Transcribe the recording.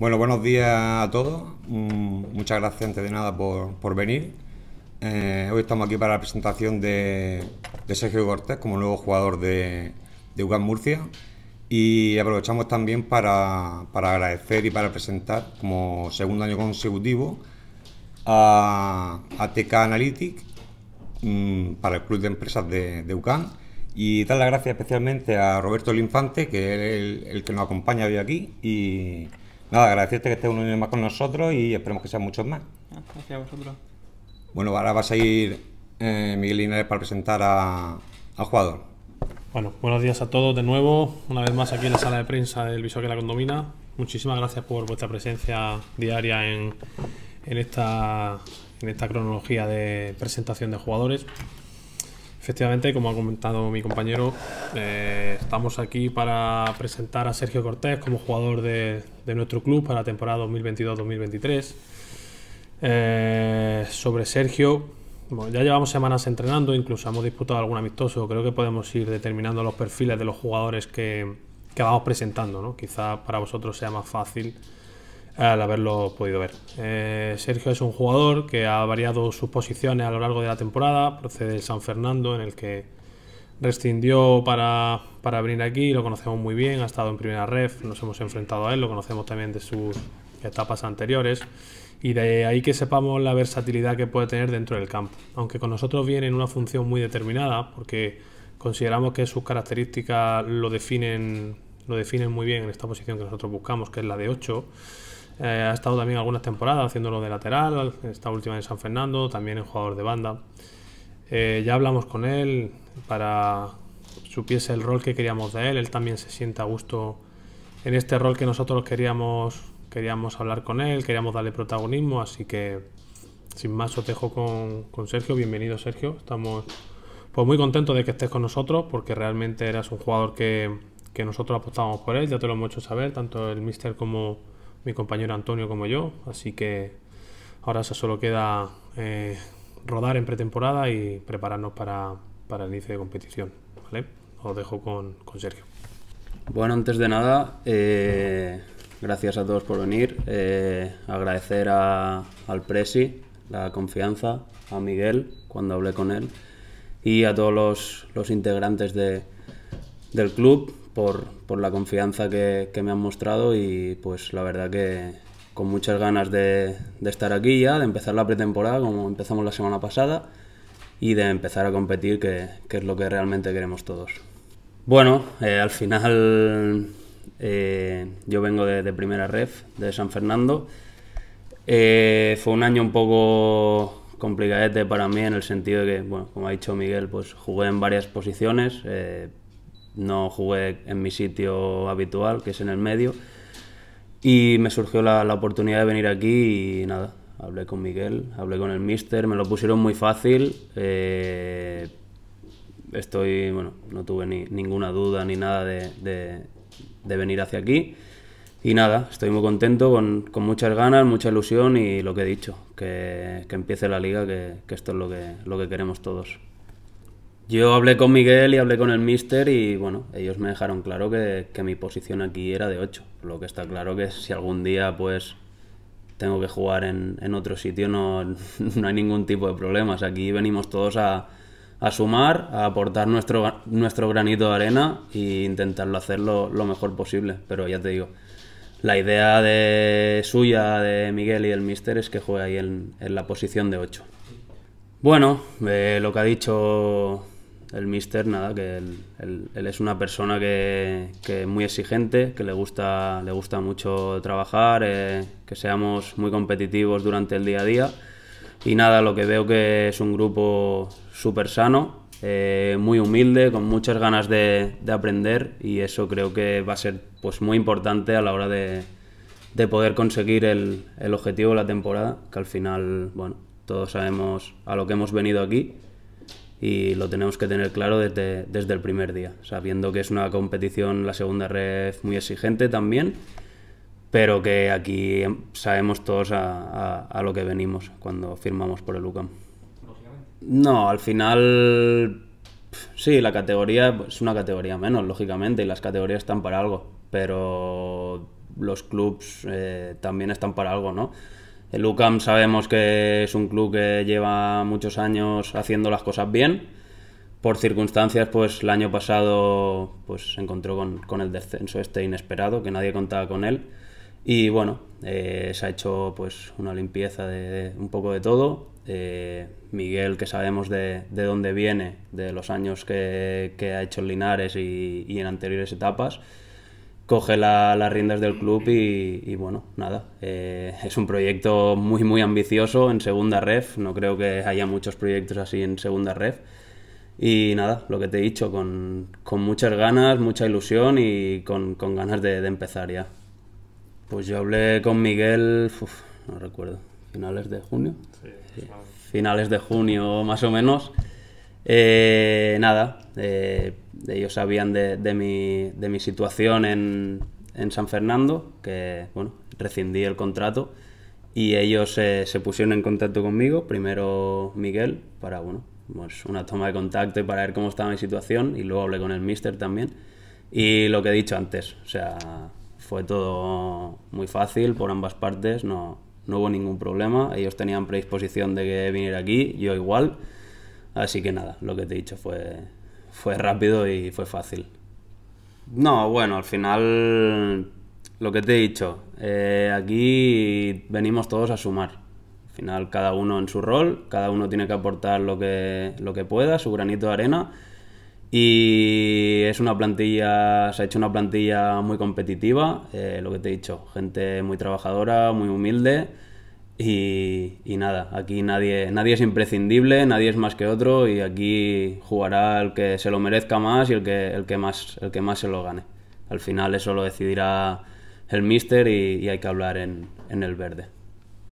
Bueno, buenos días a todos. Mm, muchas gracias antes de nada por, venir. Eh, hoy estamos aquí para la presentación de, Sergio Cortés como nuevo jugador de, de Murcia. Y aprovechamos también para, agradecer y para presentar como segundo año consecutivo a, TK Analytics mm, para el Club de Empresas de, de Y dar las gracias especialmente a Roberto Linfante que es el, el que nos acompaña hoy aquí. Y, Nada, agradecerte que estés un más con nosotros y esperemos que sean muchos más. Gracias a vosotros. Bueno, ahora va a seguir eh, Miguel Inés para presentar al jugador. Bueno, buenos días a todos de nuevo, una vez más aquí en la sala de prensa del Visor que la condomina. Muchísimas gracias por vuestra presencia diaria en, esta, en esta cronología de presentación de jugadores. Efectivamente, como ha comentado mi compañero, eh, estamos aquí para presentar a Sergio Cortés como jugador de, de nuestro club para la temporada 2022-2023. Eh, sobre Sergio, ya llevamos semanas entrenando, incluso hemos disputado algún amistoso. Creo que podemos ir determinando los perfiles de los jugadores que, que vamos presentando. ¿no? Quizá para vosotros sea más fácil al haberlo podido ver. Eh, Sergio es un jugador que ha variado sus posiciones a lo largo de la temporada, procede de San Fernando en el que rescindió para, para venir aquí, lo conocemos muy bien, ha estado en primera ref, nos hemos enfrentado a él, lo conocemos también de sus etapas anteriores y de ahí que sepamos la versatilidad que puede tener dentro del campo, aunque con nosotros viene en una función muy determinada porque consideramos que sus características lo definen, lo definen muy bien en esta posición que nosotros buscamos, que es la de 8 eh, ha estado también algunas temporadas haciéndolo de lateral, esta última en San Fernando, también en jugador de banda. Eh, ya hablamos con él para supiese el rol que queríamos de él. Él también se siente a gusto en este rol que nosotros queríamos, queríamos hablar con él, queríamos darle protagonismo. Así que, sin más, os dejo con, con Sergio. Bienvenido, Sergio. Estamos pues, muy contentos de que estés con nosotros porque realmente eras un jugador que, que nosotros apostábamos por él. Ya te lo hemos hecho saber, tanto el mister como mi compañero Antonio como yo, así que ahora eso solo queda eh, rodar en pretemporada y prepararnos para, el inicio de competición. ¿vale? Os dejo con, con Sergio. Bueno, antes de nada, eh, gracias a todos por venir. Eh, agradecer a, al Presi la confianza, a Miguel cuando hablé con él y a todos los, integrantes de, del club por, la confianza que, me han mostrado y pues la verdad que con muchas ganas de, estar aquí ya, de empezar la pretemporada como empezamos la semana pasada y de empezar a competir, que, es lo que realmente queremos todos. Bueno, eh, al final eh, yo vengo de, primera ref, de San Fernando. Eh, fue un año un poco complicadete para mí en el sentido de que, bueno, como ha dicho Miguel, pues jugué en varias posiciones, no jugué en mi sitio habitual, que es en el medio. Y me surgió la, oportunidad de venir aquí y nada, hablé con Miguel, hablé con el mister, me lo pusieron muy fácil. Eh, estoy, no tuve ni, ninguna duda ni nada de, venir hacia aquí. Y nada, estoy muy contento, con, muchas ganas, mucha ilusión y lo que he dicho, que, empiece la liga, que, que esto es lo que, lo que queremos todos. Yo hablé con Miguel y hablé con el Mister y bueno, ellos me dejaron claro que, mi posición aquí era de 8. Lo que está claro que si algún día pues tengo que jugar en, otro sitio no, hay ningún tipo de problemas. Aquí venimos todos a, sumar, a aportar nuestro, nuestro granito de arena e intentarlo hacerlo lo mejor posible. Pero ya te digo, la idea de suya, de Miguel y el Mister es que juegue ahí en, la posición de 8. Bueno, eh, lo que ha dicho el mister, nada, que él, es una persona que, es muy exigente, que le gusta, le gusta mucho trabajar, eh, que seamos muy competitivos durante el día a día. Y nada, lo que veo que es un grupo súper sano, eh, muy humilde, con muchas ganas de, aprender y eso creo que va a ser pues, muy importante a la hora de, de poder conseguir el, el objetivo de la temporada, que al final, bueno, todos sabemos a lo que hemos venido aquí y lo tenemos que tener claro desde, el primer día, sabiendo que es una competición, la segunda red muy exigente también, pero que aquí em, sabemos todos a, lo que venimos cuando firmamos por el UCAM. No, al final sí, la categoría es pues, una categoría menos, lógicamente, y las categorías están para algo, pero los clubs eh, también están para algo, ¿no? El UCAM sabemos que es un club que lleva muchos años haciendo las cosas bien. Por circunstancias, pues el año pasado pues, se encontró con, el descenso este inesperado, que nadie contaba con él. Y bueno, eh, se ha hecho pues una limpieza de, un poco de todo. Eh, Miguel, que sabemos de, dónde viene, de los años que, ha hecho en Linares y en anteriores etapas, coge las riendas del club y, bueno, nada, eh, es un proyecto muy muy ambicioso en segunda ref, no creo que haya muchos proyectos así en segunda ref y nada, lo que te he dicho, con, muchas ganas, mucha ilusión y con, ganas de, empezar ya. Pues yo hablé con Miguel, no recuerdo, finales de junio. Finales de junio más o menos. Eh, nada, eh, ellos sabían de, de, mi, de mi situación en, en San Fernando, que bueno, rescindí el contrato y ellos se pusieron en contacto conmigo, primero Miguel, para bueno, pues una toma de contacto y para ver cómo estaba mi situación y luego hablé con el mister también y lo que he dicho antes, o sea, fue todo muy fácil por ambas partes, no, no hubo ningún problema, ellos tenían predisposición de que viniera aquí, yo igual, así que nada, lo que te he dicho fue fue rápido y fue fácil. No, bueno, al final lo que te he dicho, eh, aquí venimos todos a sumar. Al final cada uno en su rol, cada uno tiene que aportar lo que, lo que pueda, su granito de arena. Y es una plantilla, se ha hecho una plantilla muy competitiva, eh, lo que te he dicho, gente muy trabajadora, muy humilde y, nada, aquí nadie, nadie es imprescindible, nadie es más que otro y aquí jugará el que se lo merezca más y el que, el que, más, el que más se lo gane. Al final eso lo decidirá el mister y, hay que hablar en el verde.